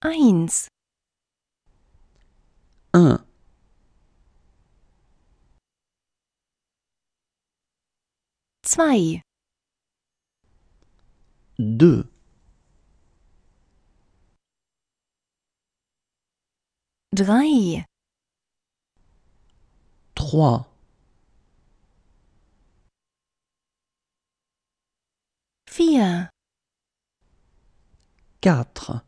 Eins. Un. Äh. Zwei. Deux. Drei. Trois. Vier. Quatre.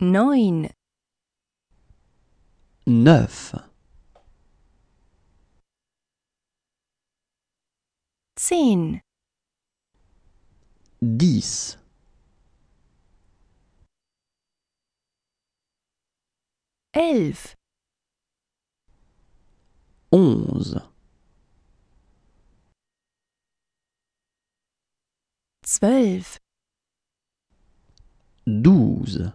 Neun. Neuf. Zehn. Dix. Elf. Onze. Douze.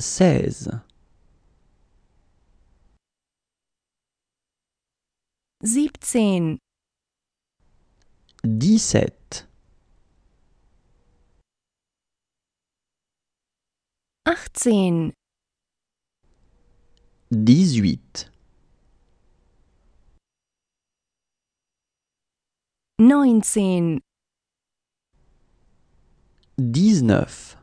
16 17 17 18 18 19 19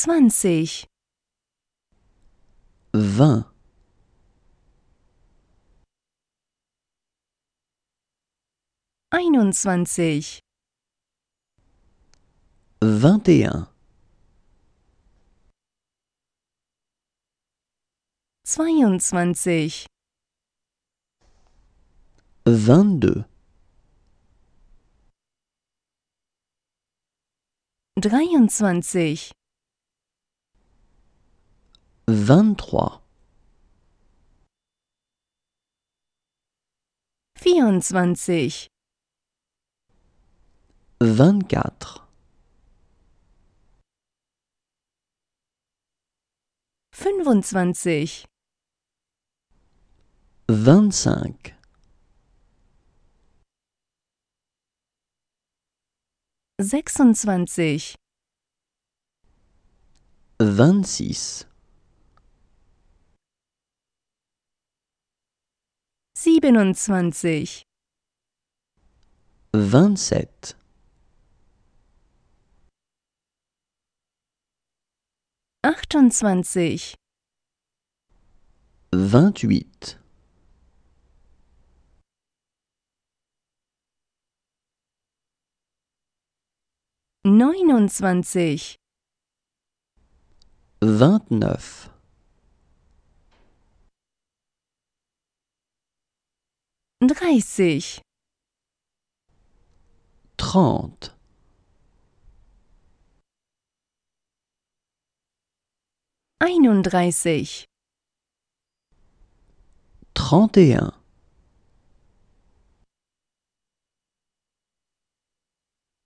zwanzig, vingt, einundzwanzig, vingt et un, zweiundzwanzig, vingt-deux, dreiundzwanzig, Vingt-trois. Vierundzwanzig. Vingt-quatre. Fünfundzwanzig. Vingt-cinq. Sechsundzwanzig. Vingt-six. 27 27 28 28 29 29 dreißig trente einunddreißig trente et un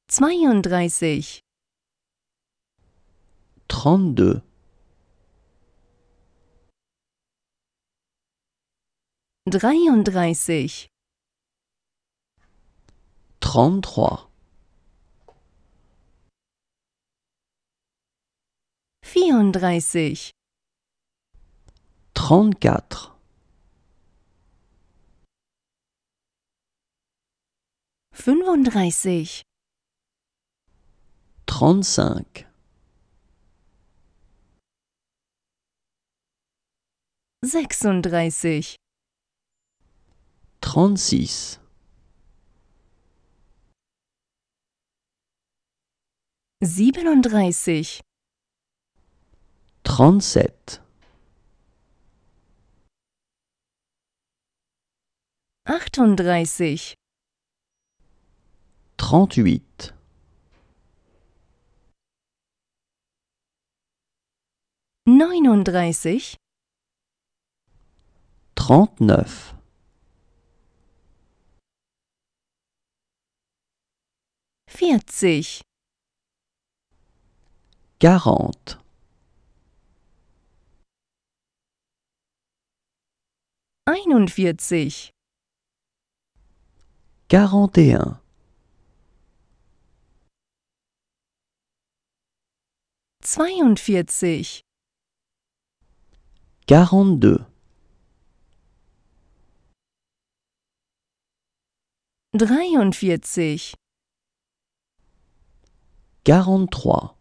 zweiunddreißig trente-deux dreiunddreißig, trente-trois, vierunddreißig, trente-quatre, fünfunddreißig, trente-cinq, sechsunddreißig trente siebenunddreißig trente-sept achtunddreißig trente-huit neununddreißig trente-neuf vierzig, quarante, einundvierzig, quarante et un, zweiundvierzig, quarante-deux, dreiundvierzig, Quarante-trois.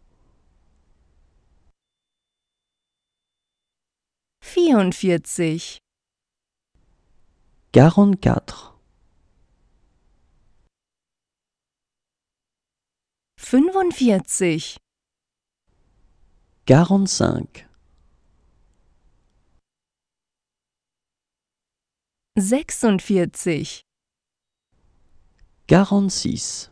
Vierundvierzig. Quarante-quatre. Fünfundvierzig. quarante Sechsundvierzig. Quarante-six.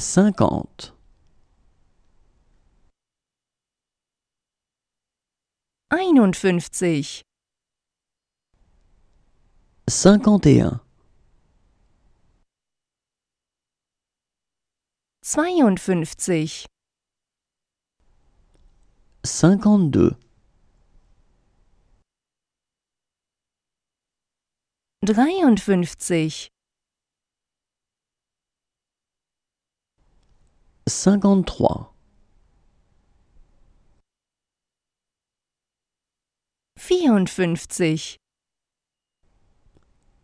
cinquante. Cinquante et un. Zweiundfünfzig. cinquante cinquante-trois.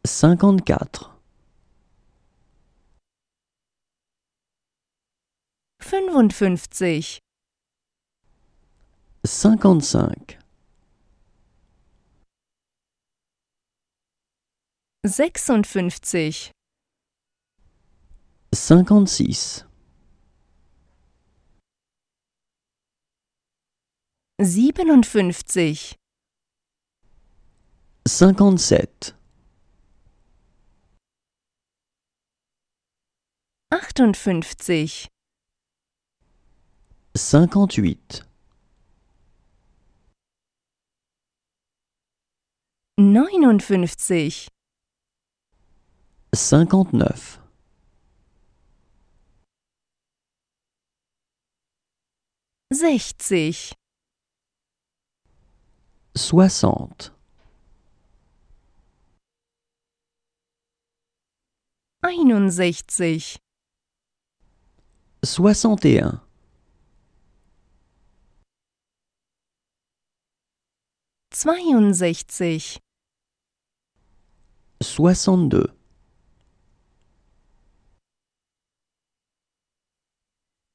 Cinquante-quatre. Cinquante-cinq. Cinquante-six. siebenundfünfzig, cinquante-sept, achtundfünfzig, cinquante-huit, neunundfünfzig, sechzig soixante. Einundsechzig. Soixante et un. Zweiundsechzig. soixante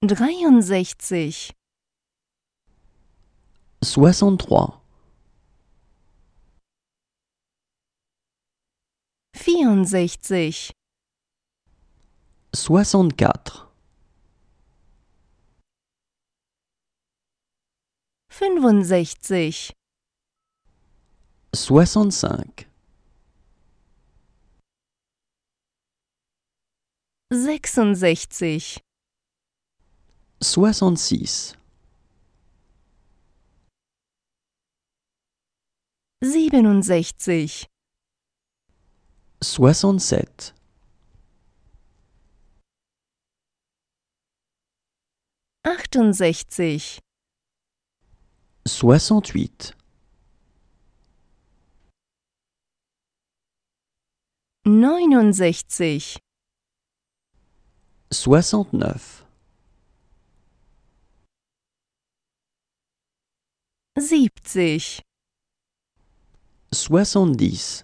Dreiundsechzig. Soixante-trois. vierundsechzig, soixante-quatre, fünfundsechzig, soixante-cinq, sechsundsechzig, soixante-six, siebenundsechzig, soixante-sept achtundsechzig soixante-huit neunundsechzig soixante-neuf siebzig soixante-dix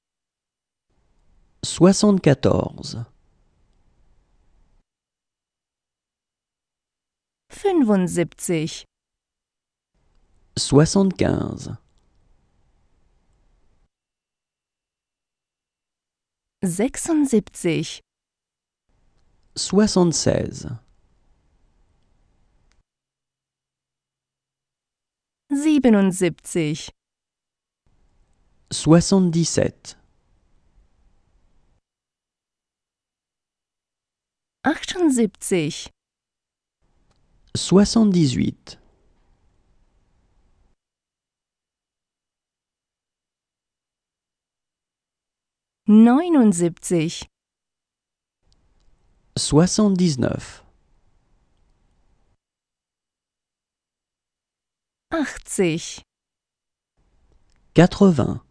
74 75 75 76 76 77 77 78 78 79 79 80 80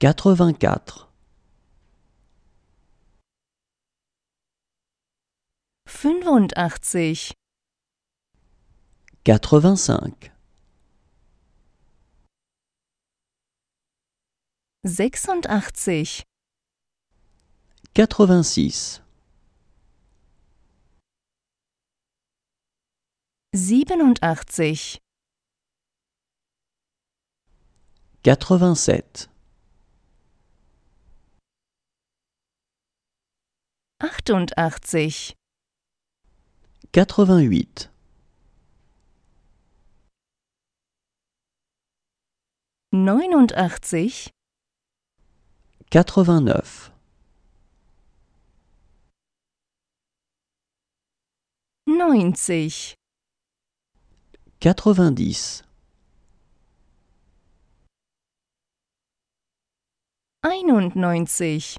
Quatre-vingt-quatre. Fünfundachtzig. Quatre-vingt-cinq. Sechsundachtzig. Siebenundachtzig. Quatre-vingt-sept. achtundachtzig, quatre-vingt-huit, neunundachtzig, quatre vingt neunzig, einundneunzig,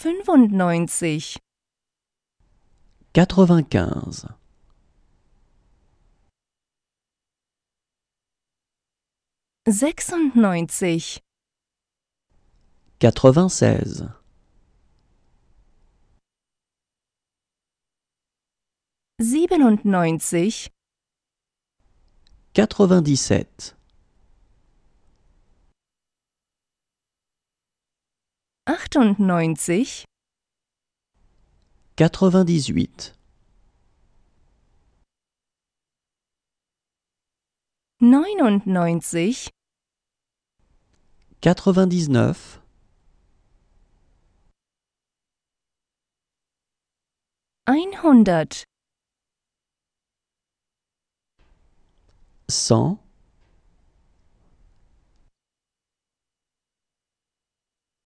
fünfundneunzig, Quatre-vingt-quinze. sechsundneunzig, Quatre-vingt-seize. siebenundneunzig, Quatre-vingt-dix-sept. achtundneunzig, quatre-vingt-dix-huit, neunundneunzig, einhundert,